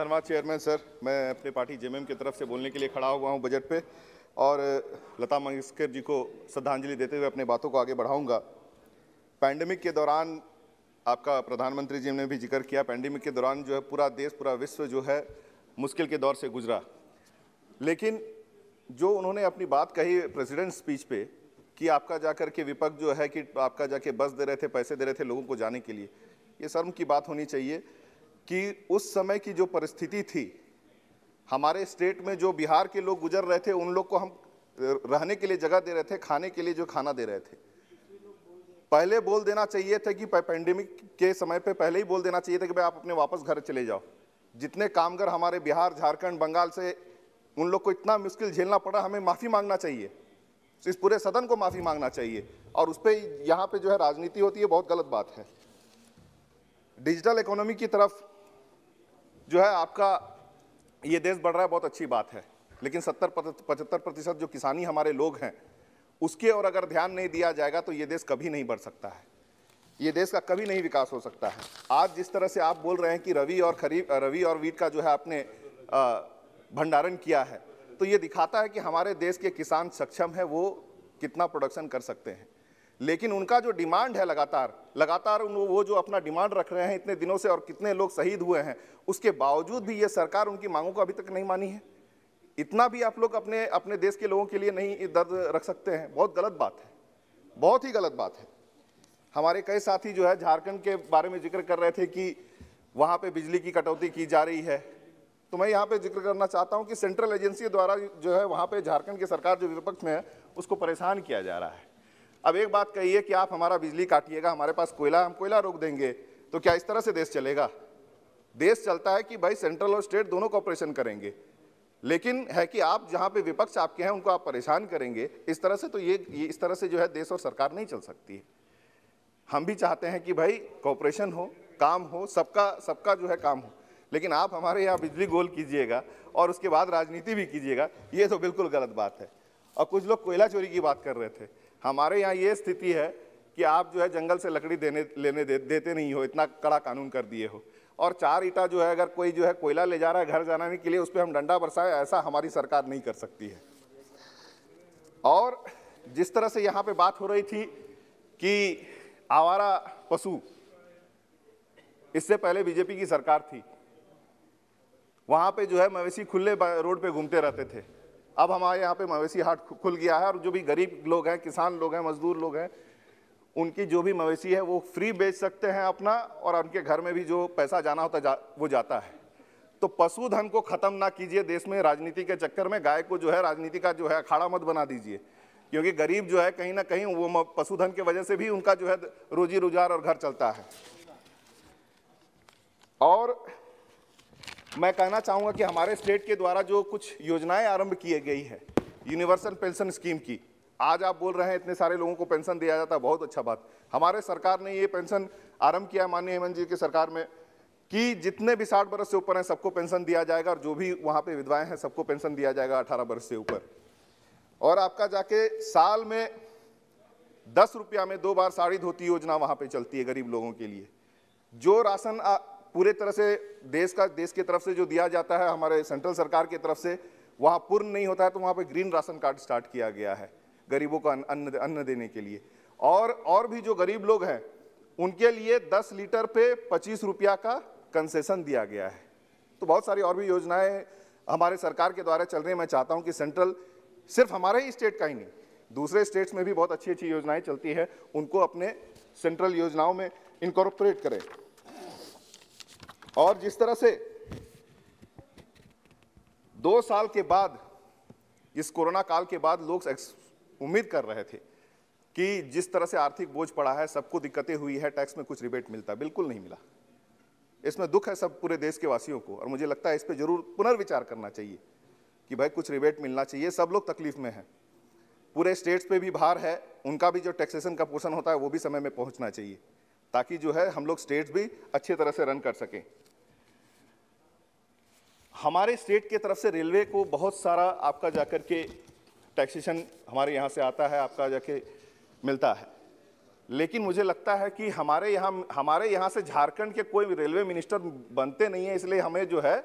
धन्यवाद chairman sir मैं अपनी पार्टी जेएमएम की तरफ से बोलने के लिए खड़ा हुआ हूँ बजट पे और लता मंगेशकर जी को श्रद्धांजलि देते हुए अपने बातों को आगे बढ़ाऊँगा पैंडमिक के दौरान आपका प्रधानमंत्री जी ने भी जिक्र किया पैंडमिक के दौरान जो है पूरा देश पूरा विश्व जो है मुश्किल के दौर से गुजरा लेकिन जो उन्होंने अपनी बात कही प्रेसिडेंट स्पीच पे कि आपका जा कर के विपक्ष जो है कि आपका जाके बस दे रहे थे पैसे दे रहे थे लोगों को जाने के लिए ये शर्म की बात होनी चाहिए कि उस समय की जो परिस्थिति थी हमारे स्टेट में जो बिहार के लोग गुजर रहे थे उन लोग को हम रहने के लिए जगह दे रहे थे खाने के लिए जो खाना दे रहे थे पहले बोल देना चाहिए था कि पेंडेमिक के समय पे पहले ही बोल देना चाहिए था कि भाई आप अपने वापस घर चले जाओ जितने कामगार हमारे बिहार झारखंड बंगाल से उन लोग को इतना मुश्किल झेलना पड़ा हमें माफ़ी मांगना चाहिए इस पूरे सदन को माफ़ी मांगना चाहिए और उस पर यहाँ पर जो है राजनीति होती है बहुत गलत बात है डिजिटल इकोनॉमी की तरफ जो है आपका ये देश बढ़ रहा है बहुत अच्छी बात है लेकिन सत्तर पचहत्तर प्रतिशत जो किसानी हमारे लोग हैं उसके और अगर ध्यान नहीं दिया जाएगा तो ये देश कभी नहीं बढ़ सकता है ये देश का कभी नहीं विकास हो सकता है आज जिस तरह से आप बोल रहे हैं कि रवि और खरीफ रवि और वीट का जो है आपने भंडारण किया है तो ये दिखाता है कि हमारे देश के किसान सक्षम है वो कितना प्रोडक्शन कर सकते हैं लेकिन उनका जो डिमांड है लगातार लगातार उन वो जो अपना डिमांड रख रहे हैं इतने दिनों से और कितने लोग शहीद हुए हैं उसके बावजूद भी ये सरकार उनकी मांगों को अभी तक नहीं मानी है इतना भी आप लोग अपने अपने देश के लोगों के लिए नहीं दर्द रख सकते हैं बहुत गलत बात है बहुत ही गलत बात है हमारे कई साथी जो है झारखंड के बारे में जिक्र कर रहे थे कि वहाँ पर बिजली की कटौती की जा रही है तो मैं यहाँ पर जिक्र करना चाहता हूँ कि सेंट्रल एजेंसी द्वारा जो है वहाँ पर झारखंड की सरकार जो विपक्ष में है उसको परेशान किया जा रहा है अब एक बात कहिए कि आप हमारा बिजली काटिएगा हमारे पास कोयला हम कोयला रोक देंगे तो क्या इस तरह से देश चलेगा देश चलता है कि भाई सेंट्रल और स्टेट दोनों कॉपरेशन करेंगे लेकिन है कि आप जहाँ पे विपक्ष आपके हैं उनको आप परेशान करेंगे इस तरह से तो ये, ये इस तरह से जो है देश और सरकार नहीं चल सकती है हम भी चाहते हैं कि भाई कॉपरेशन हो काम हो सबका सबका जो है काम हो लेकिन आप हमारे यहाँ बिजली गोल कीजिएगा और उसके बाद राजनीति भी कीजिएगा ये तो बिल्कुल गलत बात है और कुछ लोग कोयला चोरी की बात कर रहे थे हमारे यहाँ ये स्थिति है कि आप जो है जंगल से लकड़ी देने लेने दे, देते नहीं हो इतना कड़ा कानून कर दिए हो और चार ईटा जो है अगर कोई जो है कोयला ले जा रहा है घर जाने के लिए उस पर हम डंडा बरसाए ऐसा हमारी सरकार नहीं कर सकती है और जिस तरह से यहाँ पे बात हो रही थी कि आवारा पशु इससे पहले बीजेपी की सरकार थी वहाँ पे जो है मवेशी खुले रोड पे घूमते रहते थे अब हमारे यहाँ पे मवेशी हाट खुल गया है और जो भी गरीब लोग हैं किसान लोग हैं मजदूर लोग हैं उनकी जो भी मवेशी है वो फ्री बेच सकते हैं अपना और उनके घर में भी जो पैसा जाना होता जा, वो जाता है तो पशुधन को ख़त्म ना कीजिए देश में राजनीति के चक्कर में गाय को जो है राजनीति का जो है अखाड़ा मत बना दीजिए क्योंकि गरीब जो है कहीं ना कहीं वो पशुधन के वजह से भी उनका जो है रोजी रोजगार और घर चलता है और मैं कहना चाहूँगा कि हमारे स्टेट के द्वारा जो कुछ योजनाएं आरंभ की गई है यूनिवर्सल पेंशन स्कीम की आज आप बोल रहे हैं इतने सारे लोगों को पेंशन दिया जाता है बहुत अच्छा बात हमारे सरकार ने ये पेंशन आरंभ किया है माननीय हेमंत जी की सरकार में कि जितने भी साठ बरस से ऊपर हैं सबको पेंशन दिया जाएगा और जो भी वहाँ पर विधवाएँ हैं सबको पेंशन दिया जाएगा अठारह बरस से ऊपर और आपका जाके साल में दस रुपया में दो बार साड़ी धोती योजना वहाँ पर चलती है गरीब लोगों के लिए जो राशन पूरे तरह से देश का देश की तरफ से जो दिया जाता है हमारे सेंट्रल सरकार की तरफ से वहाँ पूर्ण नहीं होता है तो वहाँ पर ग्रीन राशन कार्ड स्टार्ट किया गया है गरीबों को अन्न अन्न देने के लिए और और भी जो गरीब लोग हैं उनके लिए 10 लीटर पे 25 रुपया का कंसेशन दिया गया है तो बहुत सारी और भी योजनाएं हमारे सरकार के द्वारा चल रही मैं चाहता हूं कि सेंट्रल सिर्फ हमारे ही स्टेट का ही नहीं दूसरे स्टेट्स में भी बहुत अच्छी अच्छी योजनाएं चलती हैं उनको अपने सेंट्रल योजनाओं में इनकॉर्पोरेट करें और जिस तरह से दो साल के बाद इस कोरोना काल के बाद लोग उम्मीद कर रहे थे कि जिस तरह से आर्थिक बोझ पड़ा है सबको दिक्कतें हुई है टैक्स में कुछ रिबेट मिलता बिल्कुल नहीं मिला इसमें दुख है सब पूरे देश के वासियों को और मुझे लगता है इस पर जरूर पुनर्विचार करना चाहिए कि भाई कुछ रिबेट मिलना चाहिए सब लोग तकलीफ में हैं पूरे स्टेट्स पे भी भार है उनका भी जो टैक्सेशन का पोर्शन होता है वो भी समय में पहुंचना चाहिए ताकि जो है हम लोग स्टेट्स भी अच्छी तरह से रन कर सकें हमारे स्टेट के तरफ से रेलवे को बहुत सारा आपका जाकर के टैक्सेशन हमारे यहाँ से आता है आपका जाके मिलता है लेकिन मुझे लगता है कि हमारे यहाँ हमारे यहाँ से झारखंड के कोई रेलवे मिनिस्टर बनते नहीं है इसलिए हमें जो है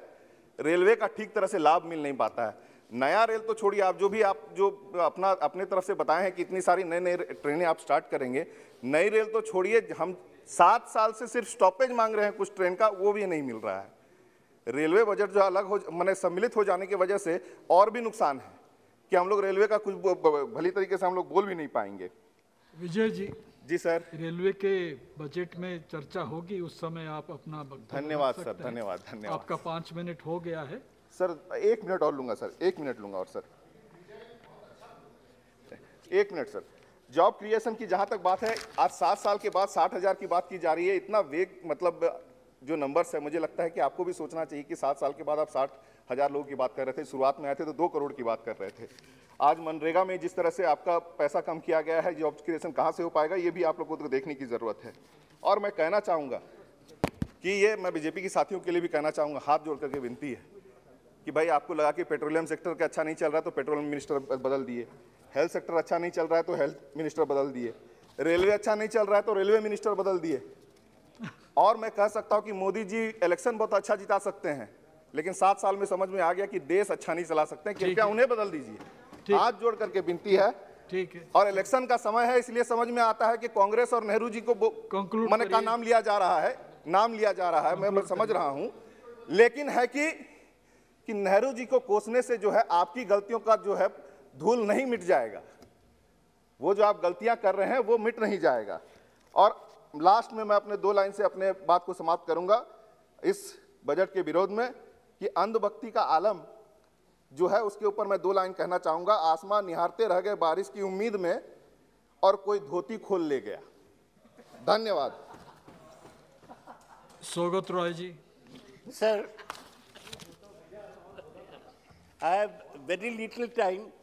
रेलवे का ठीक तरह से लाभ मिल नहीं पाता है नया रेल तो छोड़िए आप जो भी आप जो अपना अपने तरफ से बताए हैं कि इतनी सारी नए नए ट्रेनें आप स्टार्ट करेंगे नई रेल तो छोड़िए हम सात साल से सिर्फ स्टॉपेज मांग रहे हैं कुछ ट्रेन का वो भी नहीं मिल रहा है रेलवे बजट जो अलग हो मैंने सम्मिलित हो जाने की वजह से और भी नुकसान है कि हम लोग रेलवे का कुछ भली तरीके से हम लोग बोल भी नहीं पाएंगे विजय जी जी सर रेलवे के बजट में चर्चा होगी उस समय आप अपना धन्यवाद सर धन्यवाद धन्यवाद आपका पाँच मिनट हो गया है सर एक मिनट और लूंगा सर एक मिनट लूंगा और सर एक मिनट सर जॉब क्रिएशन की जहाँ तक बात है आज सात साल के बाद साठ हज़ार की बात की जा रही है इतना वेग मतलब जो नंबर्स है मुझे लगता है कि आपको भी सोचना चाहिए कि सात साल के बाद आप साठ हज़ार लोगों की बात कर रहे थे शुरुआत में आए थे तो दो करोड़ की बात कर रहे थे आज मनरेगा में जिस तरह से आपका पैसा कम किया गया है जॉब क्रिएशन कहाँ से हो पाएगा ये भी आप लोगों को देखने की ज़रूरत है और मैं कहना चाहूँगा कि ये मैं बीजेपी के साथियों के लिए भी कहना चाहूँगा हाथ जोड़ करके विनती है कि भाई आपको लगा कि पेट्रोलियम सेक्टर का अच्छा नहीं चल रहा तो पेट्रोलियम मिनिस्टर बदल दिए हेल्थ सेक्टर अच्छा नहीं चल रहा है तो हेल्थ मिनिस्टर बदल दिए रेलवे अच्छा नहीं चल रहा है तो रेलवे मिनिस्टर बदल दिए और मैं कह सकता हूँ कि मोदी जी इलेक्शन बहुत अच्छा जिता सकते हैं लेकिन सात साल में समझ में आ गया कि देश अच्छा नहीं चला सकते कृपया उन्हें बदल दीजिए हाथ जोड़ करके विनती है ठीक है और इलेक्शन का समय है इसलिए समझ में आता है कि कांग्रेस और नेहरू जी को मैंने का नाम लिया जा रहा है नाम लिया जा रहा है मैं समझ रहा हूँ लेकिन है कि कि नेहरू जी को कोसने से जो है आपकी गलतियों का जो है धूल नहीं मिट जाएगा वो जो आप गलतियां कर रहे हैं वो मिट नहीं जाएगा और लास्ट में मैं अपने दो लाइन से अपने बात को समाप्त करूंगा इस बजट के विरोध में कि अंधभक्ति का आलम जो है उसके ऊपर मैं दो लाइन कहना चाहूंगा आसमान निहारते रह गए बारिश की उम्मीद में और कोई धोती खोल ले गया धन्यवाद स्वागत Roy ji sir I have very little time